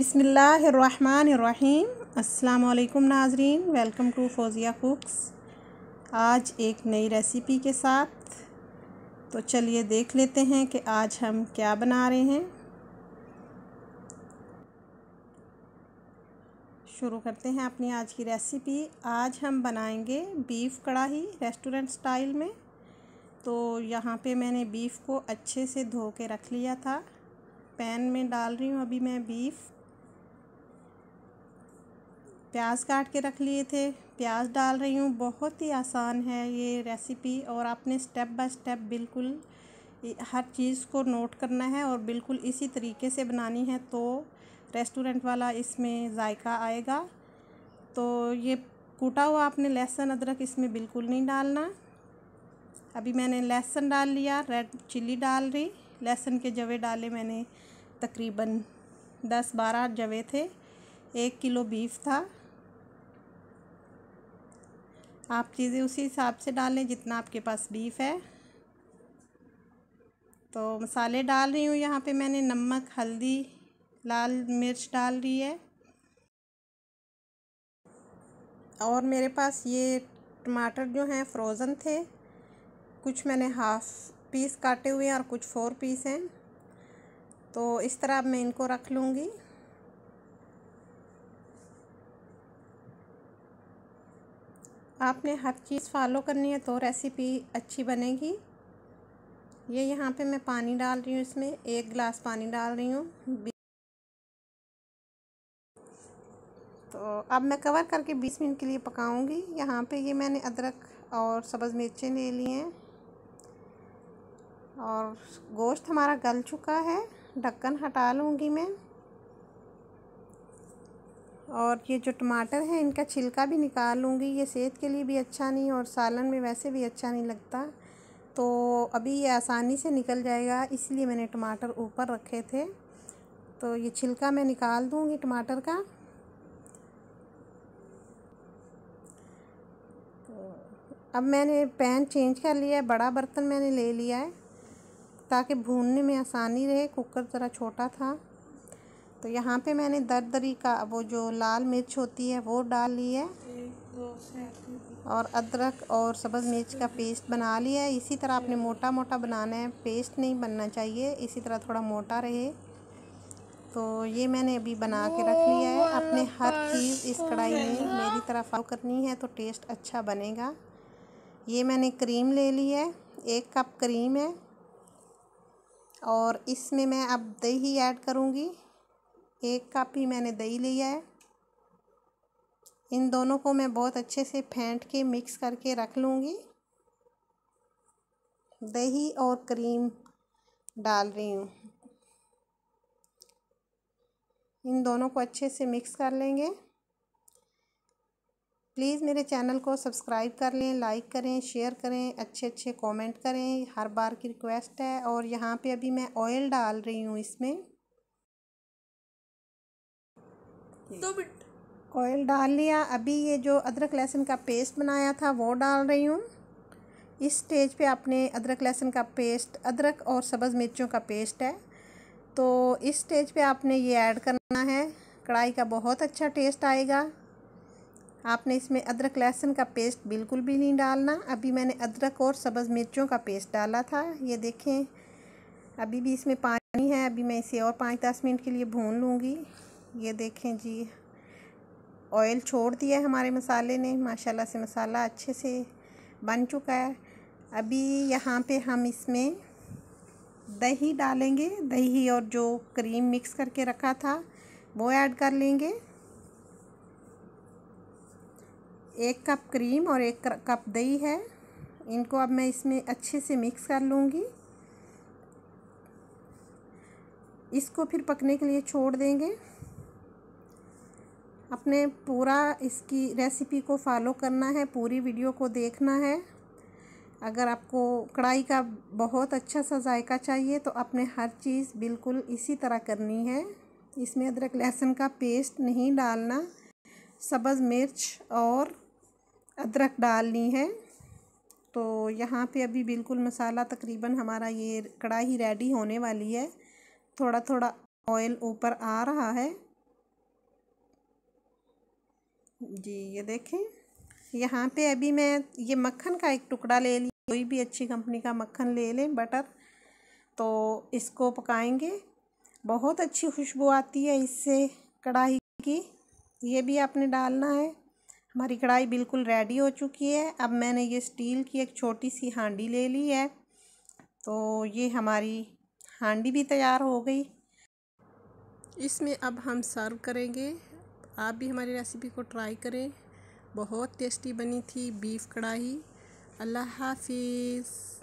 बिसमीम् अल्लाम नाजरीन welcome to फ़ोज़िया कुक्स आज एक नई रेसिपी के साथ तो चलिए देख लेते हैं कि आज हम क्या बना रहे हैं शुरू करते हैं अपनी आज की रेसिपी आज हम बनाएंगे बीफ़ कढ़ाही रेस्टोरेंट स्टाइल में तो यहाँ पे मैंने बीफ़ को अच्छे से धो के रख लिया था पैन में डाल रही हूँ अभी मैं बीफ़ प्याज काट के रख लिए थे प्याज डाल रही हूँ बहुत ही आसान है ये रेसिपी और आपने स्टेप बाय स्टेप बिल्कुल हर चीज़ को नोट करना है और बिल्कुल इसी तरीके से बनानी है तो रेस्टोरेंट वाला इसमें जायका आएगा तो ये कूटा हुआ आपने लहसुन अदरक इसमें बिल्कुल नहीं डालना अभी मैंने लहसुन डाल लिया रेड चिल्ली डाल रही लहसुन के जवे डाले मैंने तकरीबन दस बारह जवे थे एक किलो बीफ था आप चीज़ें उसी हिसाब से डालें जितना आपके पास बीफ है तो मसाले डाल रही हूँ यहाँ पे मैंने नमक हल्दी लाल मिर्च डाल रही है और मेरे पास ये टमाटर जो हैं फ्रोज़न थे कुछ मैंने हाफ़ पीस काटे हुए हैं और कुछ फ़ोर पीस हैं तो इस तरह मैं इनको रख लूँगी आपने हर चीज़ फॉलो करनी है तो रेसिपी अच्छी बनेगी ये यहाँ पे मैं पानी डाल रही हूँ इसमें एक गिलास पानी डाल रही हूँ तो अब मैं कवर करके बीस मिनट के लिए पकाऊंगी यहाँ पे ये मैंने अदरक और सब्ज़ मिर्चें ले ली हैं और गोश्त हमारा गल चुका है ढक्कन हटा लूँगी मैं और ये जो टमाटर है इनका छिलका भी निकाल लूँगी ये सेहत के लिए भी अच्छा नहीं और सालन में वैसे भी अच्छा नहीं लगता तो अभी ये आसानी से निकल जाएगा इसलिए मैंने टमाटर ऊपर रखे थे तो ये छिलका मैं निकाल दूँगी टमाटर का तो अब मैंने पैन चेंज कर लिया है बड़ा बर्तन मैंने ले लिया है ताकि भूनने में आसानी रहे कुकर ज़रा छोटा था तो यहाँ पे मैंने दर दरी का वो जो लाल मिर्च होती है वो डाल ली है और अदरक और सब्ज़ मिर्च का पेस्ट बना लिया है इसी तरह आपने मोटा मोटा बनाना है पेस्ट नहीं बनना चाहिए इसी तरह थोड़ा मोटा रहे तो ये मैंने अभी बना के रख लिया है अपने हर चीज़ इस कढ़ाई में मेरी तरह फाव करनी है तो टेस्ट अच्छा बनेगा ये मैंने क्रीम ले ली है एक कप क्रीम है और इसमें मैं अब दही ऐड करूँगी एक कप ही मैंने दही लिया है इन दोनों को मैं बहुत अच्छे से फेंट के मिक्स करके रख लूँगी दही और क्रीम डाल रही हूँ इन दोनों को अच्छे से मिक्स कर लेंगे प्लीज़ मेरे चैनल को सब्सक्राइब कर लें लाइक करें शेयर करें अच्छे अच्छे कमेंट करें हर बार की रिक्वेस्ट है और यहाँ पे अभी मैं ऑयल डाल रही हूँ इसमें दो मिनट ऑयल डाल लिया अभी ये जो अदरक लहसुन का पेस्ट बनाया था वो डाल रही हूँ इस स्टेज पे आपने अदरक लहसुन का पेस्ट अदरक और सब्ज़ मिर्चों का पेस्ट है तो इस स्टेज पे आपने ये ऐड करना है कढ़ाई का बहुत अच्छा टेस्ट आएगा आपने इसमें अदरक लहसुन का पेस्ट बिल्कुल भी नहीं डालना अभी मैंने अदरक और सब्ज़ मिर्चों का पेस्ट डाला था ये देखें अभी भी इसमें पानी है अभी मैं इसे और पाँच दस मिनट के लिए भून लूँगी ये देखें जी ऑयल छोड़ दिया है हमारे मसाले ने माशाल्लाह से मसाला अच्छे से बन चुका है अभी यहाँ पे हम इसमें दही डालेंगे दही और जो क्रीम मिक्स करके रखा था वो ऐड कर लेंगे एक कप क्रीम और एक कप दही है इनको अब मैं इसमें अच्छे से मिक्स कर लूँगी इसको फिर पकने के लिए छोड़ देंगे आपने पूरा इसकी रेसिपी को फॉलो करना है पूरी वीडियो को देखना है अगर आपको कढ़ाई का बहुत अच्छा सा जायका चाहिए तो आपने हर चीज़ बिल्कुल इसी तरह करनी है इसमें अदरक लहसुन का पेस्ट नहीं डालना सब्ज़ मिर्च और अदरक डालनी है तो यहाँ पे अभी बिल्कुल मसाला तकरीबन हमारा ये कढ़ाई रेडी होने वाली है थोड़ा थोड़ा ऑयल ऊपर आ रहा है जी ये देखें यहाँ पे अभी मैं ये मक्खन का एक टुकड़ा ले ली कोई भी अच्छी कंपनी का मक्खन ले लें बटर तो इसको पकाएंगे बहुत अच्छी खुशबू आती है इससे कढ़ाई की ये भी आपने डालना है हमारी कढ़ाई बिल्कुल रेडी हो चुकी है अब मैंने ये स्टील की एक छोटी सी हांडी ले ली है तो ये हमारी हांडी भी तैयार हो गई इसमें अब हम सर्व करेंगे आप भी हमारी रेसिपी को ट्राई करें बहुत टेस्टी बनी थी बीफ़ कढ़ाई अल्लाह हाफिज़